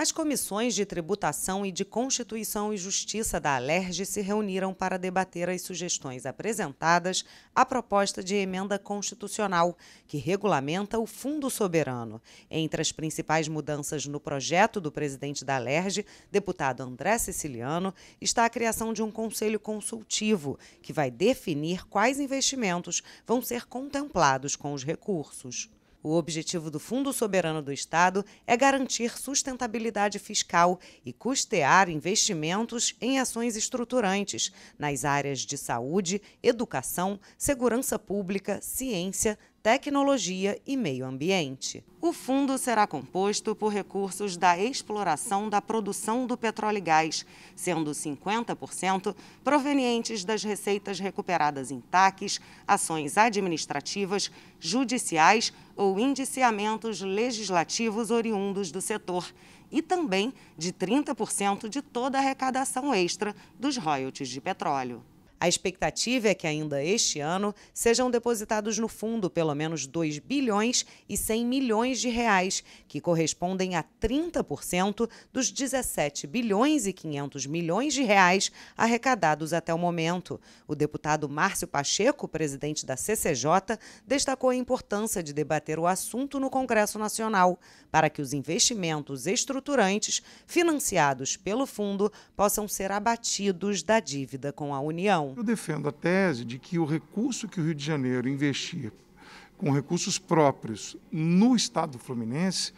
As comissões de tributação e de Constituição e Justiça da Alerj se reuniram para debater as sugestões apresentadas à proposta de emenda constitucional que regulamenta o Fundo Soberano. Entre as principais mudanças no projeto do presidente da Alerj, deputado André Siciliano, está a criação de um conselho consultivo que vai definir quais investimentos vão ser contemplados com os recursos. O objetivo do Fundo Soberano do Estado é garantir sustentabilidade fiscal e custear investimentos em ações estruturantes nas áreas de saúde, educação, segurança pública, ciência, tecnologia e meio ambiente. O fundo será composto por recursos da exploração da produção do petróleo e gás, sendo 50% provenientes das receitas recuperadas em taques, ações administrativas, judiciais ou indiciamentos legislativos oriundos do setor, e também de 30% de toda a arrecadação extra dos royalties de petróleo. A expectativa é que ainda este ano sejam depositados no fundo pelo menos 2 bilhões e 100 milhões de reais, que correspondem a 30% dos 17 bilhões e 500 milhões de reais arrecadados até o momento. O deputado Márcio Pacheco, presidente da CCJ, destacou a importância de debater o assunto no Congresso Nacional para que os investimentos estruturantes financiados pelo fundo possam ser abatidos da dívida com a União. Eu defendo a tese de que o recurso que o Rio de Janeiro investir com recursos próprios no estado fluminense,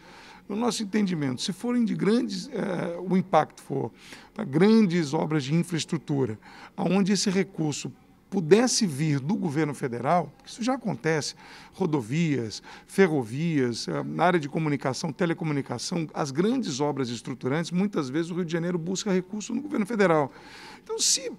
no nosso entendimento, se forem de grandes, eh, o impacto for para grandes obras de infraestrutura, aonde esse recurso pudesse vir do governo federal, isso já acontece, rodovias, ferrovias, eh, na área de comunicação, telecomunicação, as grandes obras estruturantes, muitas vezes o Rio de Janeiro busca recurso no governo federal. Então, se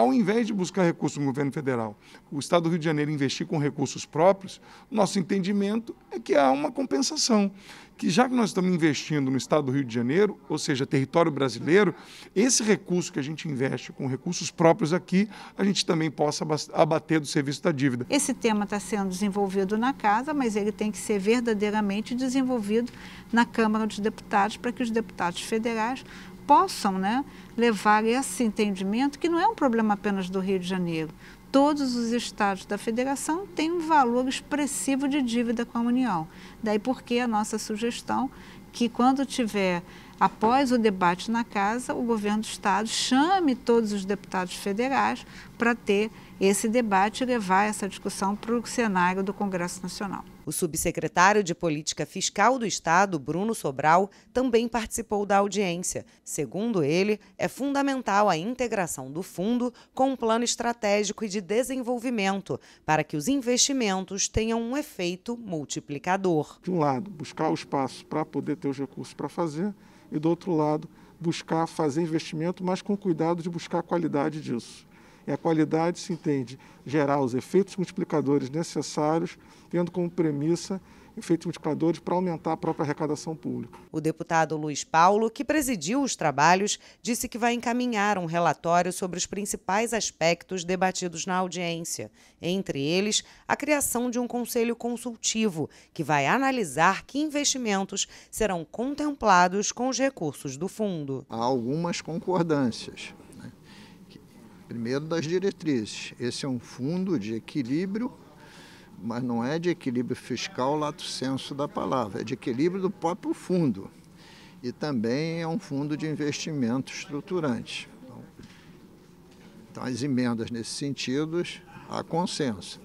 ao invés de buscar recursos no governo federal, o Estado do Rio de Janeiro investir com recursos próprios, nosso entendimento é que há uma compensação. Que já que nós estamos investindo no Estado do Rio de Janeiro, ou seja, território brasileiro, esse recurso que a gente investe com recursos próprios aqui, a gente também possa abater do serviço da dívida. Esse tema está sendo desenvolvido na Casa, mas ele tem que ser verdadeiramente desenvolvido na Câmara dos Deputados, para que os deputados federais possam né, levar esse entendimento, que não é um problema apenas do Rio de Janeiro. Todos os estados da federação têm um valor expressivo de dívida com a União. Daí porque a nossa sugestão que quando tiver após o debate na Casa, o governo do Estado chame todos os deputados federais para ter esse debate e levar essa discussão para o cenário do Congresso Nacional. O subsecretário de Política Fiscal do Estado, Bruno Sobral, também participou da audiência. Segundo ele, é fundamental a integração do fundo com um plano estratégico e de desenvolvimento para que os investimentos tenham um efeito multiplicador. De um lado, buscar o espaço para poder ter os recursos para fazer, e, do outro lado, buscar fazer investimento, mas com cuidado de buscar a qualidade disso. E a qualidade se entende gerar os efeitos multiplicadores necessários, tendo como premissa efeitos multiplicadores para aumentar a própria arrecadação pública. O deputado Luiz Paulo, que presidiu os trabalhos, disse que vai encaminhar um relatório sobre os principais aspectos debatidos na audiência, entre eles a criação de um conselho consultivo que vai analisar que investimentos serão contemplados com os recursos do fundo. Há algumas concordâncias. Né? Primeiro das diretrizes. Esse é um fundo de equilíbrio mas não é de equilíbrio fiscal lato senso da palavra, é de equilíbrio do próprio fundo. E também é um fundo de investimento estruturante. Então, então as emendas nesse sentido, há consenso.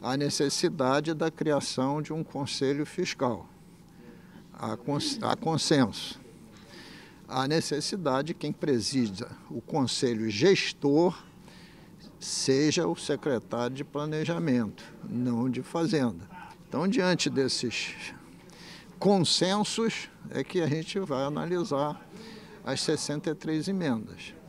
A necessidade da criação de um conselho fiscal. Há, cons há consenso. A necessidade de quem presida o conselho gestor seja o secretário de Planejamento, não de Fazenda. Então, diante desses consensos, é que a gente vai analisar as 63 emendas.